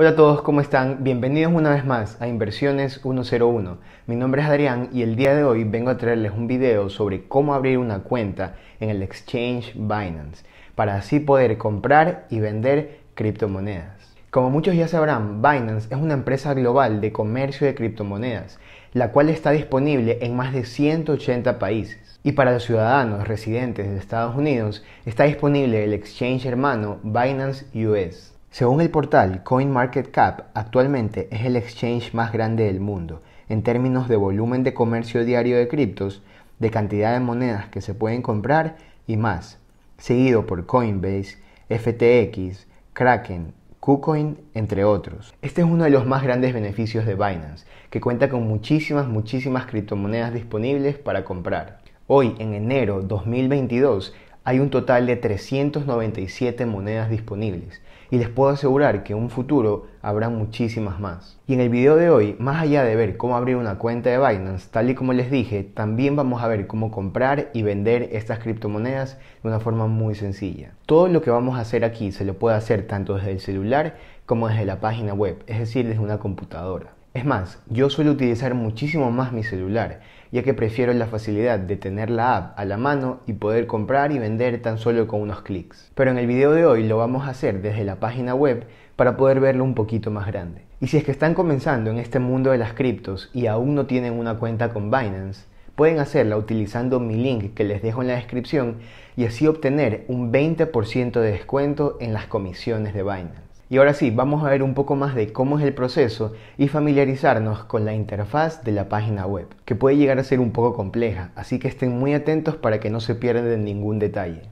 Hola a todos, ¿cómo están? Bienvenidos una vez más a Inversiones 101. Mi nombre es Adrián y el día de hoy vengo a traerles un video sobre cómo abrir una cuenta en el exchange Binance para así poder comprar y vender criptomonedas. Como muchos ya sabrán, Binance es una empresa global de comercio de criptomonedas, la cual está disponible en más de 180 países. Y para los ciudadanos residentes de Estados Unidos está disponible el exchange hermano Binance US. Según el portal CoinMarketCap, actualmente es el exchange más grande del mundo en términos de volumen de comercio diario de criptos, de cantidad de monedas que se pueden comprar y más, seguido por Coinbase, FTX, Kraken, KuCoin, entre otros. Este es uno de los más grandes beneficios de Binance, que cuenta con muchísimas, muchísimas criptomonedas disponibles para comprar. Hoy, en enero 2022, hay un total de 397 monedas disponibles, y les puedo asegurar que en un futuro habrá muchísimas más. Y en el video de hoy, más allá de ver cómo abrir una cuenta de Binance, tal y como les dije, también vamos a ver cómo comprar y vender estas criptomonedas de una forma muy sencilla. Todo lo que vamos a hacer aquí se lo puede hacer tanto desde el celular como desde la página web, es decir, desde una computadora. Es más, yo suelo utilizar muchísimo más mi celular, ya que prefiero la facilidad de tener la app a la mano y poder comprar y vender tan solo con unos clics. Pero en el video de hoy lo vamos a hacer desde la página web para poder verlo un poquito más grande. Y si es que están comenzando en este mundo de las criptos y aún no tienen una cuenta con Binance, pueden hacerla utilizando mi link que les dejo en la descripción y así obtener un 20% de descuento en las comisiones de Binance. Y ahora sí, vamos a ver un poco más de cómo es el proceso y familiarizarnos con la interfaz de la página web, que puede llegar a ser un poco compleja, así que estén muy atentos para que no se pierdan ningún detalle.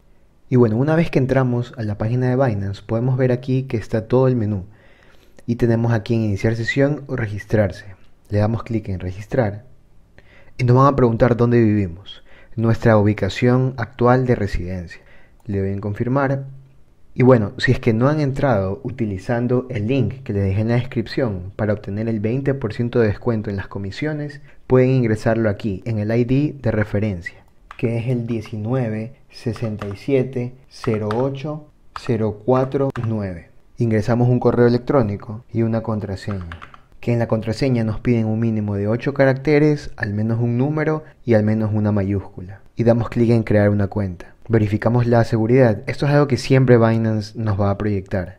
Y bueno, una vez que entramos a la página de Binance, podemos ver aquí que está todo el menú. Y tenemos aquí en iniciar sesión o registrarse. Le damos clic en registrar y nos van a preguntar dónde vivimos, nuestra ubicación actual de residencia. Le doy en confirmar y bueno, si es que no han entrado utilizando el link que les dejé en la descripción para obtener el 20% de descuento en las comisiones, pueden ingresarlo aquí en el ID de referencia, que es el 196708049. Ingresamos un correo electrónico y una contraseña, que en la contraseña nos piden un mínimo de 8 caracteres, al menos un número y al menos una mayúscula. Y damos clic en crear una cuenta verificamos la seguridad. Esto es algo que siempre Binance nos va a proyectar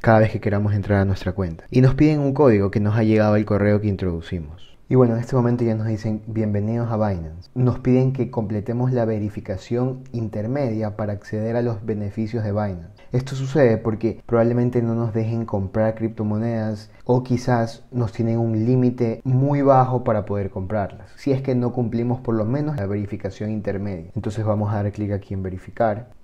cada vez que queramos entrar a nuestra cuenta. Y nos piden un código que nos ha llegado al correo que introducimos. Y bueno, en este momento ya nos dicen bienvenidos a Binance. Nos piden que completemos la verificación intermedia para acceder a los beneficios de Binance. Esto sucede porque probablemente no nos dejen comprar criptomonedas o quizás nos tienen un límite muy bajo para poder comprarlas. Si es que no cumplimos por lo menos la verificación intermedia. Entonces vamos a dar clic aquí en verificar.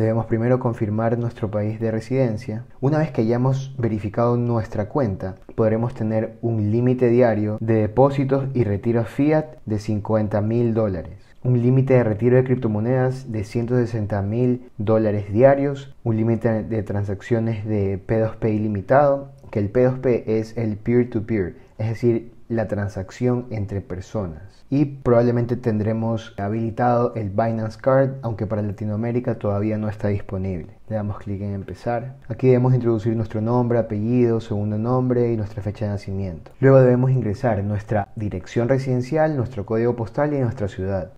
debemos primero confirmar nuestro país de residencia. Una vez que hayamos verificado nuestra cuenta, podremos tener un límite diario de depósitos y retiros fiat de 50 mil dólares un límite de retiro de criptomonedas de 160 mil dólares diarios, un límite de transacciones de P2P ilimitado, que el P2P es el peer to -peer, es decir, la transacción entre personas y probablemente tendremos habilitado el Binance Card, aunque para Latinoamérica todavía no está disponible. Le damos clic en empezar. Aquí debemos introducir nuestro nombre, apellido, segundo nombre y nuestra fecha de nacimiento. Luego debemos ingresar nuestra dirección residencial, nuestro código postal y nuestra ciudad.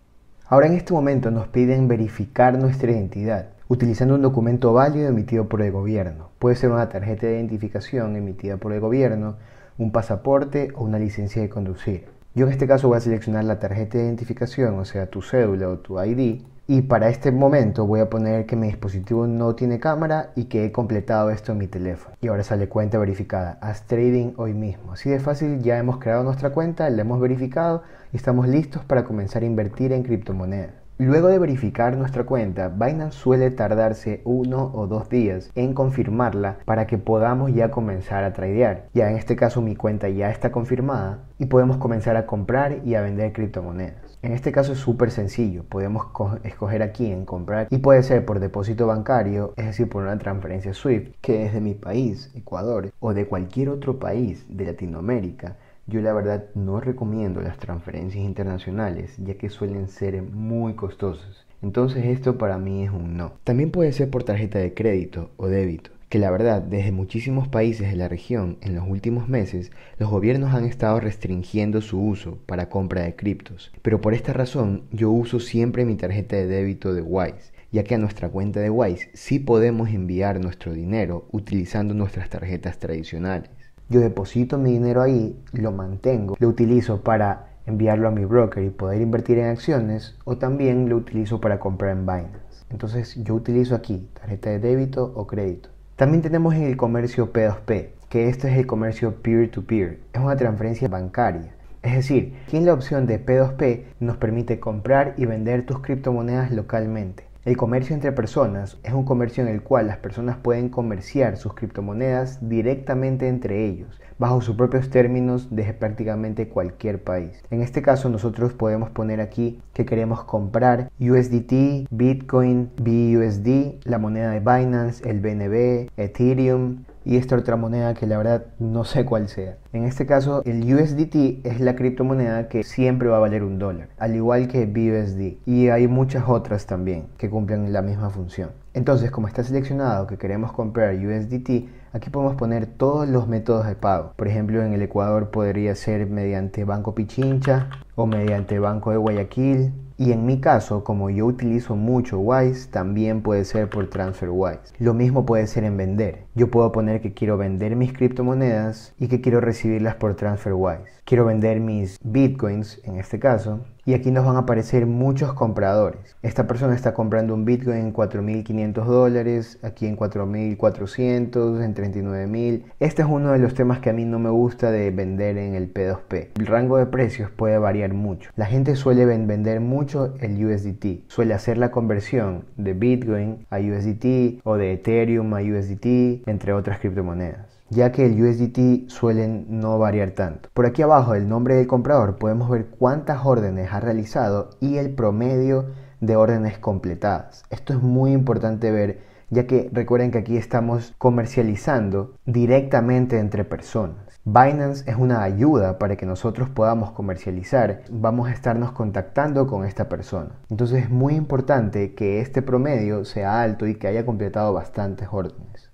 Ahora en este momento nos piden verificar nuestra identidad utilizando un documento válido emitido por el gobierno. Puede ser una tarjeta de identificación emitida por el gobierno, un pasaporte o una licencia de conducir. Yo en este caso voy a seleccionar la tarjeta de identificación, o sea, tu cédula o tu ID. Y para este momento voy a poner que mi dispositivo no tiene cámara y que he completado esto en mi teléfono. Y ahora sale cuenta verificada. Haz trading hoy mismo. Así de fácil, ya hemos creado nuestra cuenta, la hemos verificado y estamos listos para comenzar a invertir en criptomonedas. Luego de verificar nuestra cuenta, Binance suele tardarse uno o dos días en confirmarla para que podamos ya comenzar a tradear. Ya en este caso mi cuenta ya está confirmada y podemos comenzar a comprar y a vender criptomonedas. En este caso es súper sencillo, podemos escoger aquí en comprar y puede ser por depósito bancario, es decir, por una transferencia SWIFT que es de mi país, Ecuador, o de cualquier otro país de Latinoamérica yo la verdad no recomiendo las transferencias internacionales ya que suelen ser muy costosas. Entonces esto para mí es un no. También puede ser por tarjeta de crédito o débito que la verdad desde muchísimos países de la región en los últimos meses los gobiernos han estado restringiendo su uso para compra de criptos, pero por esta razón yo uso siempre mi tarjeta de débito de Wise, ya que a nuestra cuenta de Wise sí podemos enviar nuestro dinero utilizando nuestras tarjetas tradicionales yo deposito mi dinero ahí, lo mantengo, lo utilizo para enviarlo a mi broker y poder invertir en acciones o también lo utilizo para comprar en Binance. Entonces yo utilizo aquí tarjeta de débito o crédito. También tenemos en el comercio P2P, que este es el comercio peer-to-peer, -peer. es una transferencia bancaria. Es decir, aquí en la opción de P2P nos permite comprar y vender tus criptomonedas localmente. El comercio entre personas es un comercio en el cual las personas pueden comerciar sus criptomonedas directamente entre ellos, bajo sus propios términos desde prácticamente cualquier país. En este caso nosotros podemos poner aquí que queremos comprar USDT, Bitcoin, BUSD, la moneda de Binance, el BNB, Ethereum, y esta otra moneda que la verdad no sé cuál sea. En este caso, el USDT es la criptomoneda que siempre va a valer un dólar, al igual que BUSD. Y hay muchas otras también que cumplen la misma función. Entonces, como está seleccionado que queremos comprar USDT, aquí podemos poner todos los métodos de pago. Por ejemplo, en el Ecuador podría ser mediante Banco Pichincha o mediante Banco de Guayaquil, y en mi caso, como yo utilizo mucho Wise, también puede ser por Transfer Wise Lo mismo puede ser en vender. Yo puedo poner que quiero vender mis criptomonedas y que quiero recibirlas por TransferWise. Quiero vender mis bitcoins, en este caso, y aquí nos van a aparecer muchos compradores. Esta persona está comprando un bitcoin en 4.500 dólares, aquí en 4.400, en 39.000. Este es uno de los temas que a mí no me gusta de vender en el P2P. El rango de precios puede variar mucho. La gente suele vender mucho el USDT. Suele hacer la conversión de bitcoin a USDT o de Ethereum a USDT entre otras criptomonedas ya que el USDT suelen no variar tanto. Por aquí abajo el nombre del comprador podemos ver cuántas órdenes ha realizado y el promedio de órdenes completadas. Esto es muy importante ver ya que recuerden que aquí estamos comercializando directamente entre personas. Binance es una ayuda para que nosotros podamos comercializar, vamos a estarnos contactando con esta persona. Entonces es muy importante que este promedio sea alto y que haya completado bastantes órdenes.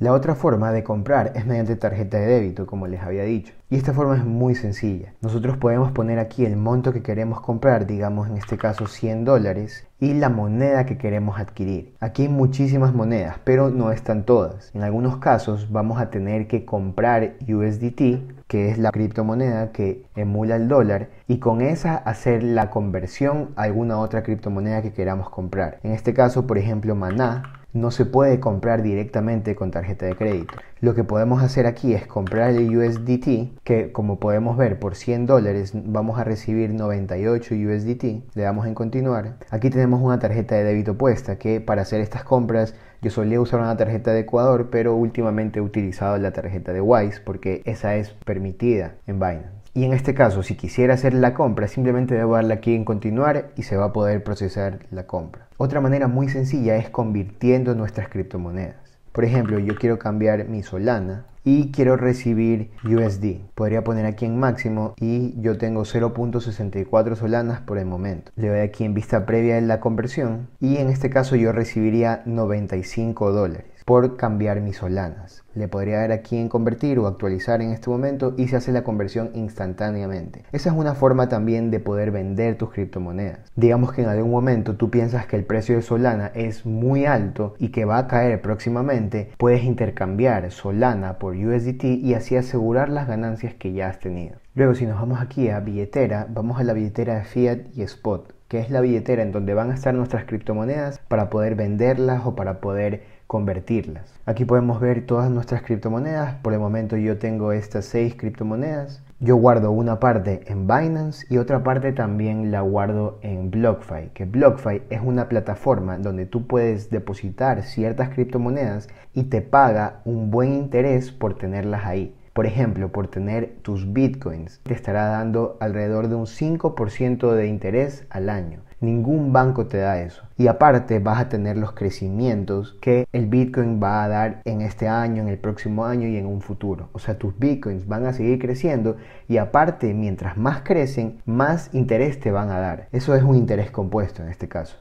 La otra forma de comprar es mediante tarjeta de débito, como les había dicho. Y esta forma es muy sencilla. Nosotros podemos poner aquí el monto que queremos comprar, digamos en este caso 100 dólares, y la moneda que queremos adquirir. Aquí hay muchísimas monedas, pero no están todas. En algunos casos vamos a tener que comprar USDT, que es la criptomoneda que emula el dólar, y con esa hacer la conversión a alguna otra criptomoneda que queramos comprar. En este caso, por ejemplo, Maná no se puede comprar directamente con tarjeta de crédito. Lo que podemos hacer aquí es comprar el USDT, que como podemos ver por 100 dólares vamos a recibir 98 USDT. Le damos en continuar. Aquí tenemos una tarjeta de débito puesta, que para hacer estas compras yo solía usar una tarjeta de Ecuador, pero últimamente he utilizado la tarjeta de Wise porque esa es permitida en Binance. Y en este caso, si quisiera hacer la compra, simplemente debo darle aquí en continuar y se va a poder procesar la compra. Otra manera muy sencilla es convirtiendo nuestras criptomonedas. Por ejemplo, yo quiero cambiar mi Solana y quiero recibir USD. Podría poner aquí en máximo y yo tengo 0.64 solanas por el momento. Le doy aquí en vista previa en la conversión y en este caso yo recibiría 95 dólares por cambiar mis solanas. Le podría dar aquí en convertir o actualizar en este momento y se hace la conversión instantáneamente. Esa es una forma también de poder vender tus criptomonedas. Digamos que en algún momento tú piensas que el precio de Solana es muy alto y que va a caer próximamente, puedes intercambiar Solana por USDT y así asegurar las ganancias que ya has tenido. Luego si nos vamos aquí a billetera, vamos a la billetera de Fiat y Spot que es la billetera en donde van a estar nuestras criptomonedas para poder venderlas o para poder convertirlas. Aquí podemos ver todas nuestras criptomonedas. Por el momento yo tengo estas seis criptomonedas. Yo guardo una parte en Binance y otra parte también la guardo en BlockFi, que BlockFi es una plataforma donde tú puedes depositar ciertas criptomonedas y te paga un buen interés por tenerlas ahí. Por ejemplo, por tener tus bitcoins, te estará dando alrededor de un 5% de interés al año. Ningún banco te da eso. Y aparte vas a tener los crecimientos que el Bitcoin va a dar en este año, en el próximo año y en un futuro. O sea, tus Bitcoins van a seguir creciendo y aparte, mientras más crecen, más interés te van a dar. Eso es un interés compuesto en este caso.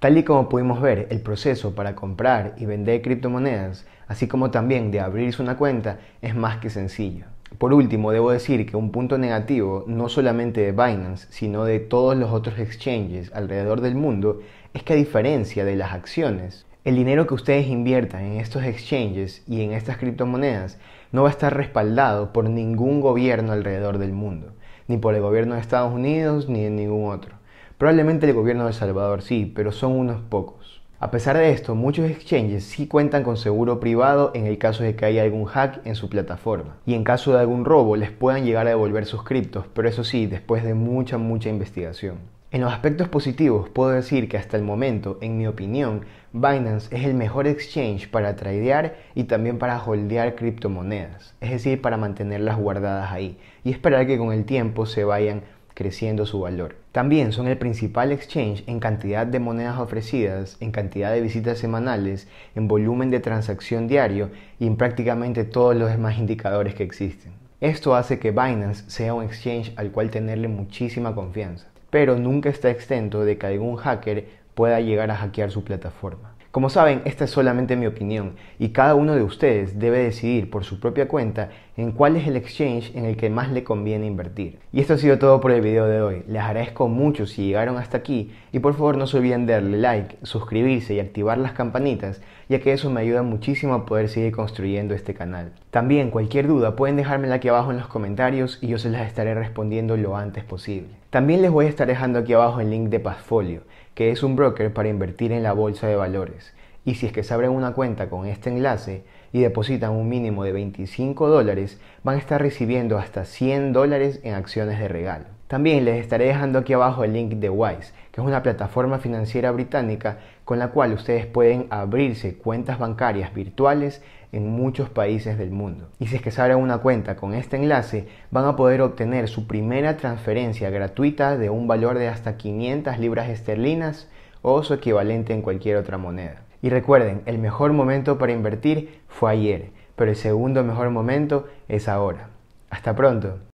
Tal y como pudimos ver, el proceso para comprar y vender criptomonedas, así como también de abrirse una cuenta, es más que sencillo. Por último, debo decir que un punto negativo, no solamente de Binance, sino de todos los otros exchanges alrededor del mundo, es que a diferencia de las acciones, el dinero que ustedes inviertan en estos exchanges y en estas criptomonedas no va a estar respaldado por ningún gobierno alrededor del mundo, ni por el gobierno de Estados Unidos ni en ningún otro. Probablemente el gobierno de El Salvador sí, pero son unos pocos. A pesar de esto, muchos exchanges sí cuentan con seguro privado en el caso de que haya algún hack en su plataforma. Y en caso de algún robo les puedan llegar a devolver sus criptos, pero eso sí, después de mucha, mucha investigación. En los aspectos positivos puedo decir que hasta el momento, en mi opinión, Binance es el mejor exchange para tradear y también para holdear criptomonedas, es decir, para mantenerlas guardadas ahí y esperar que con el tiempo se vayan creciendo su valor. También son el principal exchange en cantidad de monedas ofrecidas, en cantidad de visitas semanales, en volumen de transacción diario y en prácticamente todos los demás indicadores que existen. Esto hace que Binance sea un exchange al cual tenerle muchísima confianza, pero nunca está exento de que algún hacker pueda llegar a hackear su plataforma. Como saben, esta es solamente mi opinión y cada uno de ustedes debe decidir por su propia cuenta en cuál es el exchange en el que más le conviene invertir. Y esto ha sido todo por el video de hoy. Les agradezco mucho si llegaron hasta aquí y por favor no se olviden darle like, suscribirse y activar las campanitas ya que eso me ayuda muchísimo a poder seguir construyendo este canal. También cualquier duda pueden dejármela aquí abajo en los comentarios y yo se las estaré respondiendo lo antes posible. También les voy a estar dejando aquí abajo el link de Passfolio que es un broker para invertir en la bolsa de valores. Y si es que se abren una cuenta con este enlace y depositan un mínimo de 25 dólares, van a estar recibiendo hasta 100 dólares en acciones de regalo. También les estaré dejando aquí abajo el link de Wise, que es una plataforma financiera británica con la cual ustedes pueden abrirse cuentas bancarias virtuales en muchos países del mundo. Y si es que se abren una cuenta con este enlace, van a poder obtener su primera transferencia gratuita de un valor de hasta 500 libras esterlinas o su equivalente en cualquier otra moneda. Y recuerden, el mejor momento para invertir fue ayer, pero el segundo mejor momento es ahora. Hasta pronto.